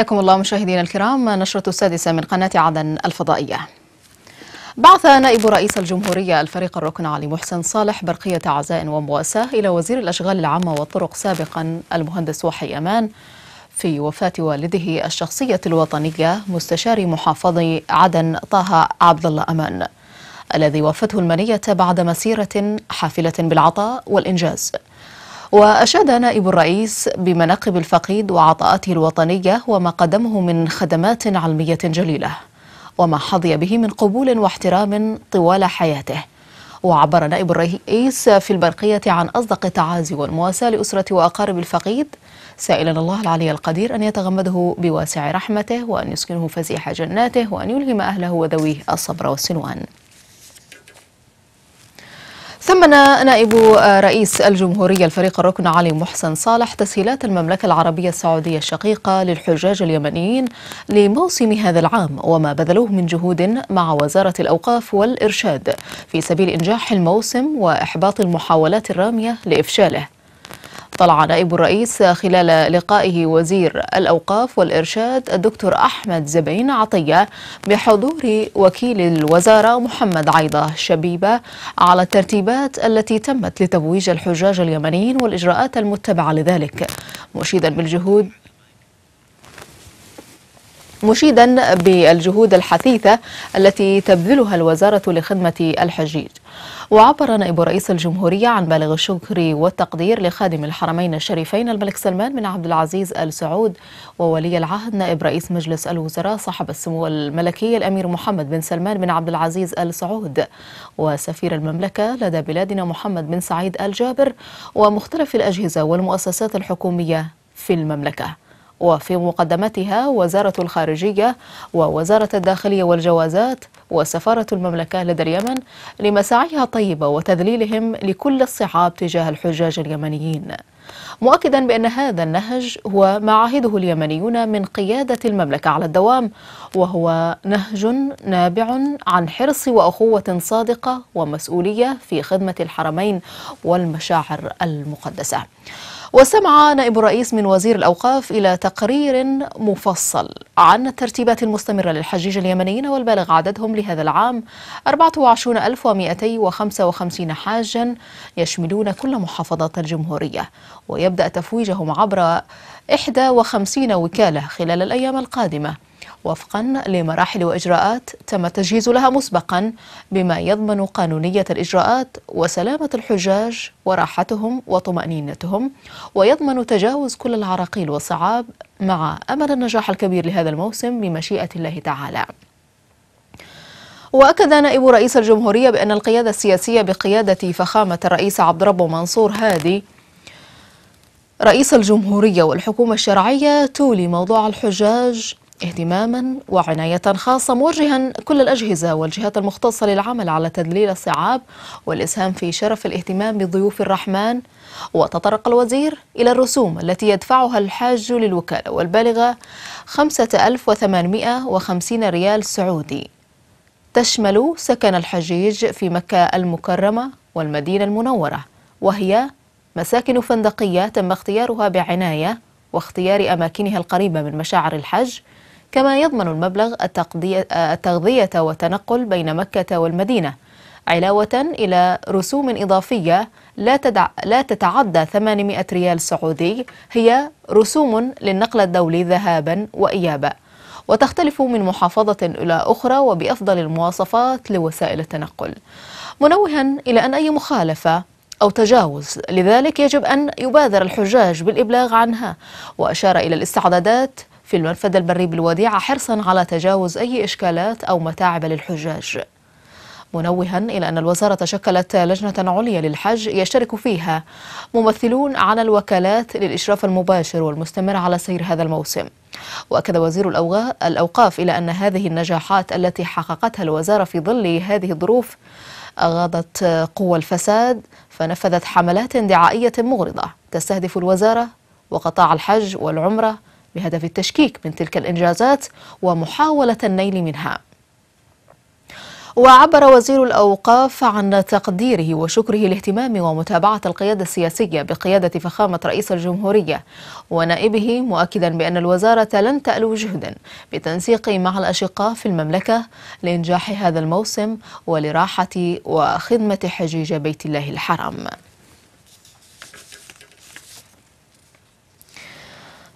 حياكم الله مشاهدينا الكرام نشرة السادسة من قناة عدن الفضائية بعث نائب رئيس الجمهورية الفريق الركن علي محسن صالح برقية عزاء ومواساة إلى وزير الأشغال العامة والطرق سابقا المهندس وحي أمان في وفاة والده الشخصية الوطنية مستشار محافظ عدن طه عبد الله أمان الذي وافته المنية بعد مسيرة حافلة بالعطاء والإنجاز وأشاد نائب الرئيس بمناقب الفقيد وعطاءاته الوطنية وما قدمه من خدمات علمية جليلة وما حظي به من قبول واحترام طوال حياته وعبر نائب الرئيس في البرقية عن أصدق التعازي والمواساة لأسرة وأقارب الفقيد سائلا الله العلي القدير أن يتغمده بواسع رحمته وأن يسكنه فسيح جناته وأن يلهم أهله وذويه الصبر والسنوان ثمن نائب آه، رئيس الجمهورية الفريق الركن علي محسن صالح تسهيلات المملكة العربية السعودية الشقيقة للحجاج اليمنيين لموسم هذا العام وما بذلوه من جهود مع وزارة الأوقاف والإرشاد في سبيل إنجاح الموسم وإحباط المحاولات الرامية لإفشاله اطلع نائب الرئيس خلال لقائه وزير الأوقاف والإرشاد الدكتور أحمد زبين عطية بحضور وكيل الوزارة محمد عيضة شبيبة على الترتيبات التي تمت لتبويج الحجاج اليمنيين والإجراءات المتبعة لذلك مشيدا بالجهود مشيدا بالجهود الحثيثة التي تبذلها الوزارة لخدمة الحجيج وعبر نائب رئيس الجمهورية عن بالغ الشكر والتقدير لخادم الحرمين الشريفين الملك سلمان بن عبد العزيز آل سعود وولي العهد نائب رئيس مجلس الوزراء صاحب السمو الملكي الأمير محمد بن سلمان بن عبد العزيز آل سعود وسفير المملكة لدى بلادنا محمد بن سعيد آل جابر ومختلف الأجهزة والمؤسسات الحكومية في المملكة وفي مقدمتها وزارة الخارجية ووزارة الداخلية والجوازات وسفارة المملكة لدى اليمن لمساعيها الطيبة وتذليلهم لكل الصعاب تجاه الحجاج اليمنيين مؤكدا بأن هذا النهج هو ما عهده اليمنيون من قيادة المملكة على الدوام وهو نهج نابع عن حرص وأخوة صادقة ومسؤولية في خدمة الحرمين والمشاعر المقدسة وسمع نائب الرئيس من وزير الأوقاف إلى تقرير مفصل عن الترتيبات المستمرة للحجيج اليمنيين والبالغ عددهم لهذا العام 24255 حاجا يشملون كل محافظات الجمهورية ويبدأ تفويجهم عبر 51 وكالة خلال الأيام القادمة وفقا لمراحل وإجراءات تم التجهيز لها مسبقا بما يضمن قانونية الإجراءات وسلامة الحجاج وراحتهم وطمأنينتهم ويضمن تجاوز كل العراقيل والصعاب مع أمل النجاح الكبير لهذا الموسم بمشيئة الله تعالى وأكد نائب رئيس الجمهورية بأن القيادة السياسية بقيادة فخامة الرئيس عبد ربه منصور هادي رئيس الجمهورية والحكومة الشرعية تولي موضوع الحجاج اهتماما وعناية خاصة موجها كل الأجهزة والجهات المختصة للعمل على تذليل الصعاب والإسهام في شرف الاهتمام بضيوف الرحمن وتطرق الوزير إلى الرسوم التي يدفعها الحاج للوكالة والبالغة 5850 ريال سعودي تشمل سكن الحجيج في مكة المكرمة والمدينة المنورة وهي مساكن فندقية تم اختيارها بعناية واختيار أماكنها القريبة من مشاعر الحج كما يضمن المبلغ التغذية والتنقل بين مكة والمدينة علاوة إلى رسوم إضافية لا, تدع لا تتعدى 800 ريال سعودي هي رسوم للنقل الدولي ذهابا وإيابا وتختلف من محافظة إلى أخرى وبأفضل المواصفات لوسائل التنقل منوها إلى أن أي مخالفة أو تجاوز لذلك يجب أن يبادر الحجاج بالإبلاغ عنها وأشار إلى الاستعدادات في المنفذ البري بالوديعة حرصا على تجاوز أي إشكالات أو متاعب للحجاج منوها إلى أن الوزارة شكلت لجنة عليا للحج يشترك فيها ممثلون على الوكالات للإشراف المباشر والمستمر على سير هذا الموسم وأكد وزير الأوقاف إلى أن هذه النجاحات التي حققتها الوزارة في ظل هذه الظروف أغاضت قوى الفساد فنفذت حملات دعائية مغرضة تستهدف الوزارة وقطاع الحج والعمرة بهدف التشكيك من تلك الإنجازات ومحاولة النيل منها وعبر وزير الأوقاف عن تقديره وشكره لاهتمام ومتابعة القيادة السياسية بقيادة فخامة رئيس الجمهورية ونائبه مؤكدا بأن الوزارة لن تألو جهدا بتنسيق مع الأشقاء في المملكة لإنجاح هذا الموسم ولراحة وخدمة حجيج بيت الله الحرام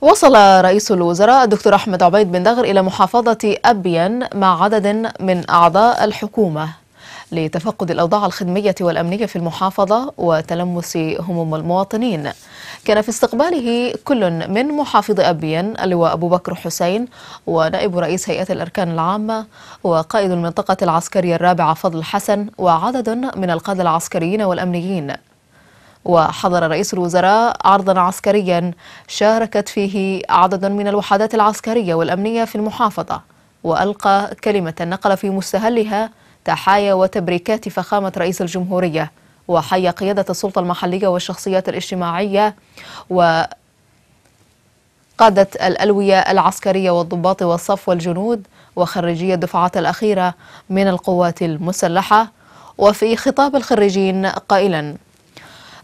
وصل رئيس الوزراء الدكتور أحمد عبيد بن دغر إلى محافظة أبين مع عدد من أعضاء الحكومة لتفقد الأوضاع الخدمية والأمنية في المحافظة وتلمس هموم المواطنين كان في استقباله كل من محافظ أبين اللواء أبو بكر حسين ونائب رئيس هيئة الأركان العامة وقائد المنطقة العسكرية الرابعة فضل حسن وعدد من القادة العسكريين والأمنيين وحضر رئيس الوزراء عرضا عسكريا شاركت فيه عدد من الوحدات العسكرية والأمنية في المحافظة وألقى كلمة نقل في مستهلها تحايا وتبريكات فخامة رئيس الجمهورية وحي قيادة السلطة المحلية والشخصيات الاجتماعية و قادة الألوية العسكرية والضباط والصف والجنود وخريجي الدفعات الأخيرة من القوات المسلحة وفي خطاب الخريجين قائلاً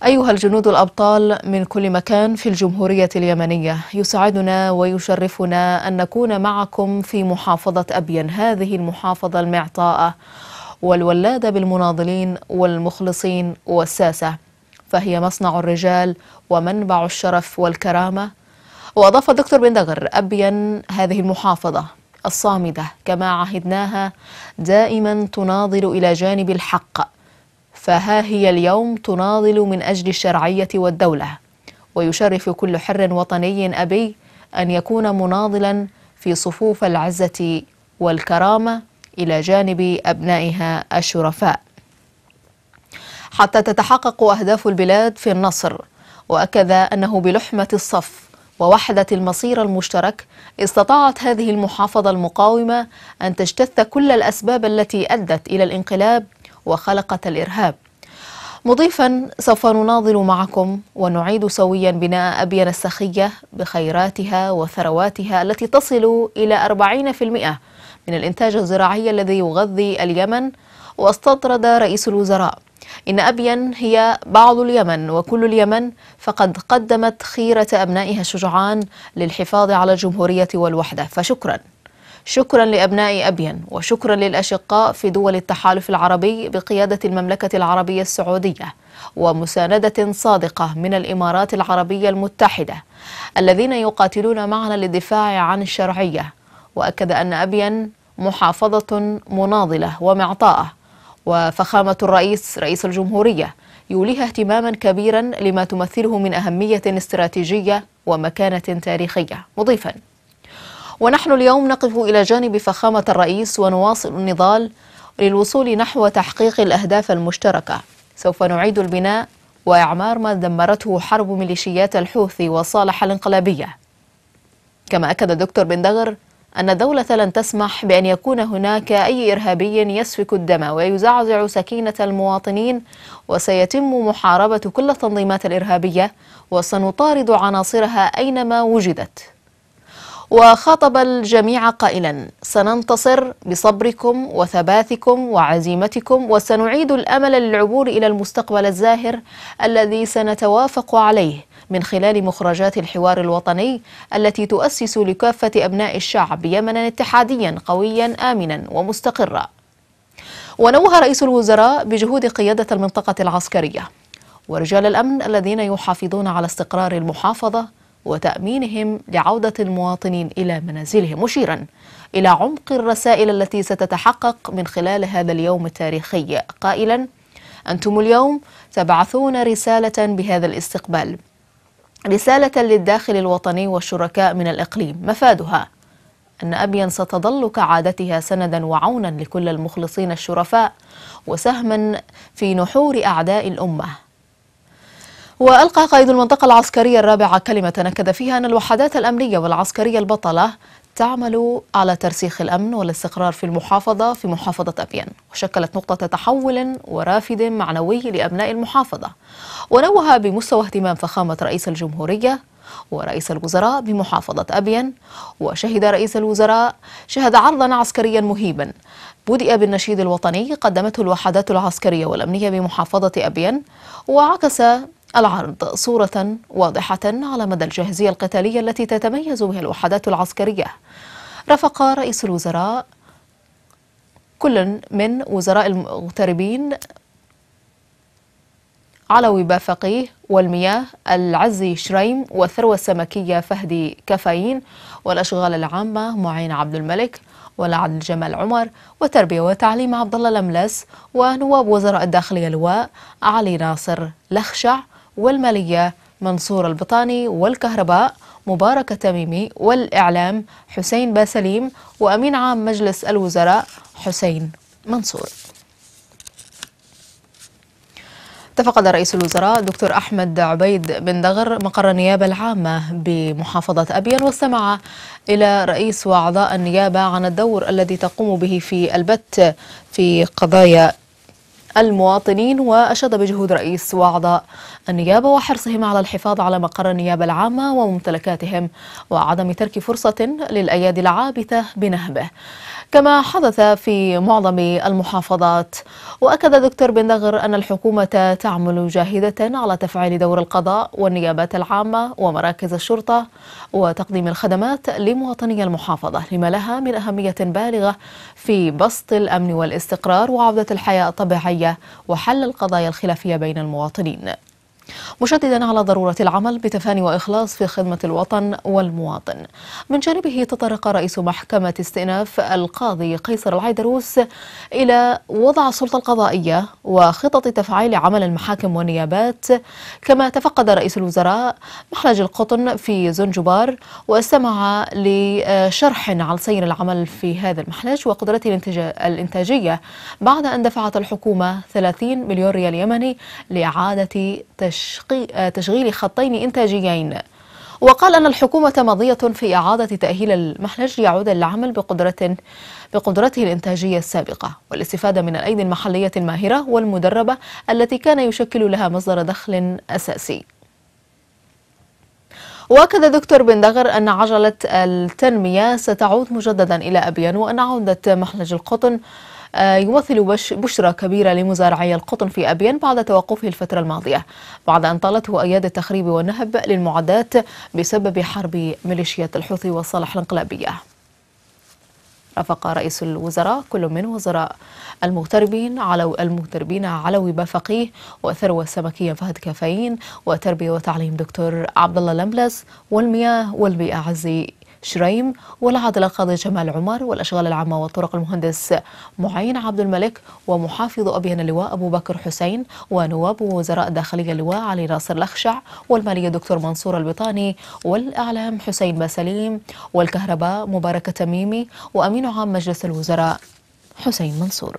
أيها الجنود الأبطال من كل مكان في الجمهورية اليمنية يسعدنا ويشرفنا أن نكون معكم في محافظة أبين هذه المحافظة المعطاءة والولادة بالمناضلين والمخلصين والساسة فهي مصنع الرجال ومنبع الشرف والكرامة وأضاف الدكتور بن دغر أبين هذه المحافظة الصامدة كما عهدناها دائما تناضل إلى جانب الحق فها هي اليوم تناضل من أجل الشرعية والدولة ويشرف كل حر وطني أبي أن يكون مناضلا في صفوف العزة والكرامة إلى جانب أبنائها الشرفاء حتى تتحقق أهداف البلاد في النصر وأكد أنه بلحمة الصف ووحدة المصير المشترك استطاعت هذه المحافظة المقاومة أن تجتث كل الأسباب التي أدت إلى الانقلاب وخلقة الإرهاب مضيفا سوف نناضل معكم ونعيد سويا بناء أبين السخية بخيراتها وثرواتها التي تصل إلى 40% من الإنتاج الزراعي الذي يغذي اليمن واستطرد رئيس الوزراء إن أبين هي بعض اليمن وكل اليمن فقد قدمت خيرة أبنائها الشجعان للحفاظ على الجمهورية والوحدة فشكراً شكرا لأبناء أبين وشكرا للأشقاء في دول التحالف العربي بقيادة المملكة العربية السعودية ومساندة صادقة من الإمارات العربية المتحدة الذين يقاتلون معنا للدفاع عن الشرعية وأكد أن أبين محافظة مناضلة ومعطاءة وفخامة الرئيس رئيس الجمهورية يوليها اهتماما كبيرا لما تمثله من أهمية استراتيجية ومكانة تاريخية مضيفاً ونحن اليوم نقف إلى جانب فخامة الرئيس ونواصل النضال للوصول نحو تحقيق الأهداف المشتركة سوف نعيد البناء وإعمار ما دمرته حرب ميليشيات الحوثي وصالح الانقلابية كما أكد الدكتور بن دغر أن الدولة لن تسمح بأن يكون هناك أي إرهابي يسفك الدم ويزعزع سكينة المواطنين وسيتم محاربة كل التنظيمات الإرهابية وسنطارد عناصرها أينما وجدت وخاطب الجميع قائلا سننتصر بصبركم وثباتكم وعزيمتكم وسنعيد الامل للعبور الى المستقبل الزاهر الذي سنتوافق عليه من خلال مخرجات الحوار الوطني التي تؤسس لكافه ابناء الشعب يمنا اتحاديا قويا امنا ومستقرا ونوه رئيس الوزراء بجهود قياده المنطقه العسكريه ورجال الامن الذين يحافظون على استقرار المحافظه وتأمينهم لعودة المواطنين إلى منازلهم مشيرا إلى عمق الرسائل التي ستتحقق من خلال هذا اليوم التاريخي قائلا أنتم اليوم تبعثون رسالة بهذا الاستقبال رسالة للداخل الوطني والشركاء من الإقليم مفادها أن أبين ستظل كعادتها سندا وعونا لكل المخلصين الشرفاء وسهما في نحور أعداء الأمة وألقى قائد المنطقة العسكرية الرابعة كلمة نكد فيها أن الوحدات الأمنية والعسكرية البطلة تعمل على ترسيخ الأمن والاستقرار في المحافظة في محافظة أبيان وشكلت نقطة تحول ورافد معنوي لأبناء المحافظة ونوه بمستوى اهتمام فخامة رئيس الجمهورية ورئيس الوزراء بمحافظة أبين وشهد رئيس الوزراء شهد عرضا عسكريا مهيبا بدأ بالنشيد الوطني قدمته الوحدات العسكرية والأمنية بمحافظة أبين وعكس العرض صورة واضحة على مدى الجاهزية القتالية التي تتميز بها الوحدات العسكرية رافق رئيس الوزراء كل من وزراء المغتربين علوي فقيه والمياه العزي شريم والثروة السمكية فهدي كفايين والأشغال العامة معين عبد الملك والعدل جمال عمر وتربية وتعليم عبد الله الأملس ونواب وزراء الداخلية لواء علي ناصر لخشع والمالية منصور البطاني والكهرباء مبارك التميمي والإعلام حسين باسليم وأمين عام مجلس الوزراء حسين منصور تفقد رئيس الوزراء دكتور أحمد عبيد بن دغر مقر النيابة العامة بمحافظة أبين واستمع إلى رئيس وأعضاء النيابة عن الدور الذي تقوم به في البت في قضايا المواطنين وأشاد بجهود رئيس وأعضاء النيابة وحرصهم على الحفاظ على مقر النيابة العامة وممتلكاتهم وعدم ترك فرصة للأيادي العابثة بنهبه كما حدث في معظم المحافظات وأكد دكتور بن نغر أن الحكومة تعمل جاهدة على تفعيل دور القضاء والنيابات العامة ومراكز الشرطة وتقديم الخدمات لمواطني المحافظة لما لها من أهمية بالغة في بسط الأمن والاستقرار وعودة الحياة الطبيعية وحل القضايا الخلافية بين المواطنين مشددا على ضرورة العمل بتفاني وإخلاص في خدمة الوطن والمواطن من جانبه تطرق رئيس محكمة استئناف القاضي قيصر العيدروس إلى وضع السلطة القضائية وخطط تفعيل عمل المحاكم والنيابات كما تفقد رئيس الوزراء محلج القطن في زنجبار واستمع لشرح عن سير العمل في هذا المحلج وقدرته الإنتاجية بعد أن دفعت الحكومة 30 مليون ريال يمني لإعادة تشغيل تشغيل خطين إنتاجيين وقال أن الحكومة ماضية في إعادة تأهيل المحلج ليعود للعمل بقدرة بقدرته الإنتاجية السابقة والاستفادة من الأيدي المحلية الماهرة والمدربة التي كان يشكل لها مصدر دخل أساسي واكد دكتور بندغر ان عجله التنميه ستعود مجددا الى ابيان وان عوده محلج القطن آه، يمثل بشرى كبيرة لمزارعي القطن في أبين بعد توقفه الفترة الماضية بعد أن طالته أياد التخريب والنهب للمعدات بسبب حرب ميليشيات الحوثي والصالح الانقلابية رافق رئيس الوزراء كل من وزراء المغتربين علو المغتربين علوي بافقيه وثروه سمكيه فهد كافيين وتربيه وتعليم دكتور عبد الله لملس والمياه والبيئه عزي شريم والعادل القاضي جمال عمر والأشغال العامة والطرق المهندس معين عبد الملك ومحافظ أبيان اللواء أبو بكر حسين ونواب وزراء داخلية اللواء علي ناصر الأخشع والمالية دكتور منصور البطاني والإعلام حسين باسليم والكهرباء مباركة تميمي وأمين عام مجلس الوزراء حسين منصور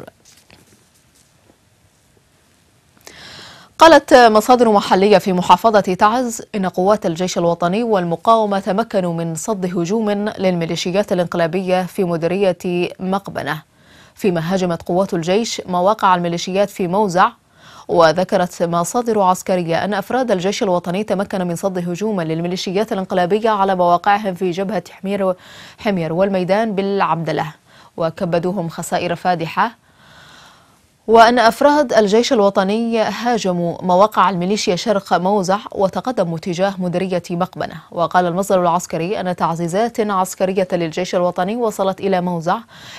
قالت مصادر محلية في محافظة تعز إن قوات الجيش الوطني والمقاومة تمكنوا من صد هجوم للميليشيات الانقلابية في مديرية مقبنة فيما هاجمت قوات الجيش مواقع الميليشيات في موزع وذكرت مصادر عسكرية أن أفراد الجيش الوطني تمكن من صد هجوم للميليشيات الانقلابية على مواقعهم في جبهة حمير, حمير والميدان بالعبدلة وكبدوهم خسائر فادحة وأن أفراد الجيش الوطني هاجموا مواقع الميليشيا شرق موزع وتقدموا تجاه مديرية مقبنة وقال المصدر العسكري أن تعزيزات عسكرية للجيش الوطني وصلت إلى موزع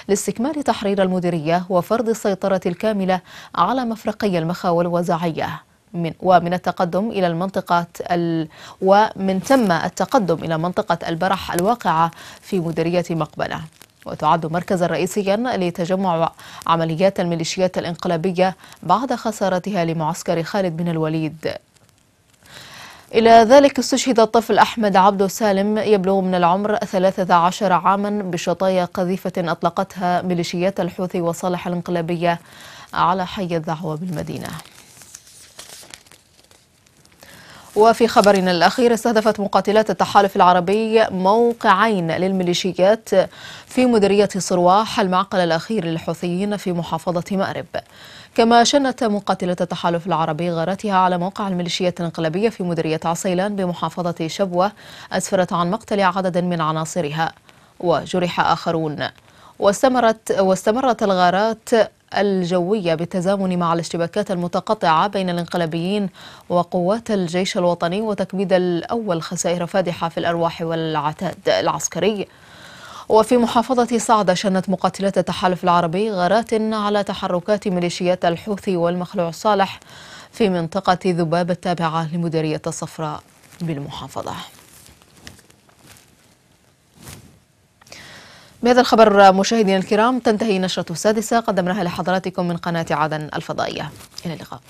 لاستكمال تحرير المديرية وفرض السيطرة الكاملة على مفرقي المخاول الوزعية من ومن التقدم إلى المنطقة ال ومن ثم التقدم إلى منطقة البرح الواقعة في مديرية مقبلة وتعد مركزا رئيسيا لتجمع عمليات الميليشيات الانقلابية بعد خسارتها لمعسكر خالد بن الوليد إلى ذلك استشهد الطفل أحمد عبده سالم يبلغ من العمر 13 عاما بشطايا قذيفة أطلقتها ميليشيات الحوثي وصالح الانقلابية على حي الدعوة بالمدينة وفي خبرنا الأخير استهدفت مقاتلات التحالف العربي موقعين للميليشيات في مديرية صرواح المعقل الأخير للحوثيين في محافظة مأرب كما شنت مقاتلات التحالف العربي غارتها على موقع الميليشيات الانقلابية في مديرية عصيلان بمحافظة شبوة أسفرت عن مقتل عدد من عناصرها وجرح آخرون واستمرت واستمرت الغارات الجوية بالتزامن مع الاشتباكات المتقطعة بين الانقلابيين وقوات الجيش الوطني وتكبيد الأول خسائر فادحة في الأرواح والعتاد العسكري وفي محافظة صعدة شنت مقاتلات التحالف العربي غارات على تحركات ميليشيات الحوثي والمخلوع صالح في منطقة ذباب التابعة لمديرية الصفراء بالمحافظة بهذا الخبر مشاهدينا الكرام تنتهي نشرة السادسة قدمناها لحضراتكم من قناة عدن الفضائية إلى اللقاء